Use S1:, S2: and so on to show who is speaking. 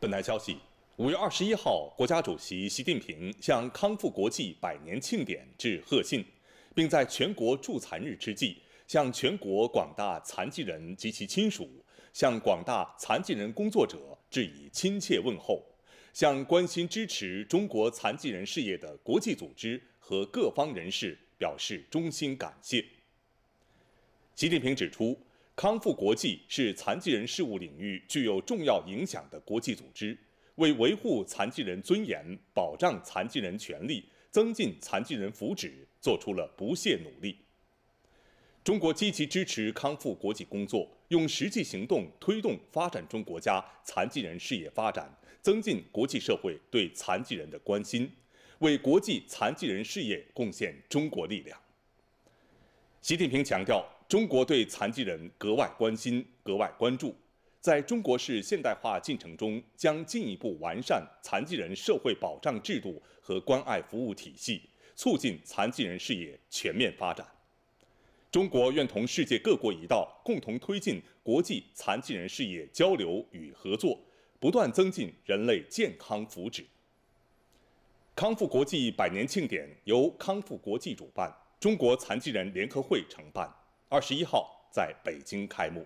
S1: 本台消息：五月二十一号，国家主席习近平向康复国际百年庆典致贺信，并在全国助残日之际，向全国广大残疾人及其亲属，向广大残疾人工作者致以亲切问候，向关心支持中国残疾人事业的国际组织和各方人士表示衷心感谢。习近平指出。康复国际是残疾人事务领域具有重要影响的国际组织，为维护残疾人尊严、保障残疾人权利、增进残疾人福祉，作出了不懈努力。中国积极支持康复国际工作，用实际行动推动发展中国家残疾人事业发展，增进国际社会对残疾人的关心，为国际残疾人事业贡献中国力量。习近平强调，中国对残疾人格外关心、格外关注。在中国式现代化进程中，将进一步完善残疾人社会保障制度和关爱服务体系，促进残疾人事业全面发展。中国愿同世界各国一道，共同推进国际残疾人事业交流与合作，不断增进人类健康福祉。康复国际百年庆典由康复国际主办。中国残疾人联合会承办，二十一号在北京开幕。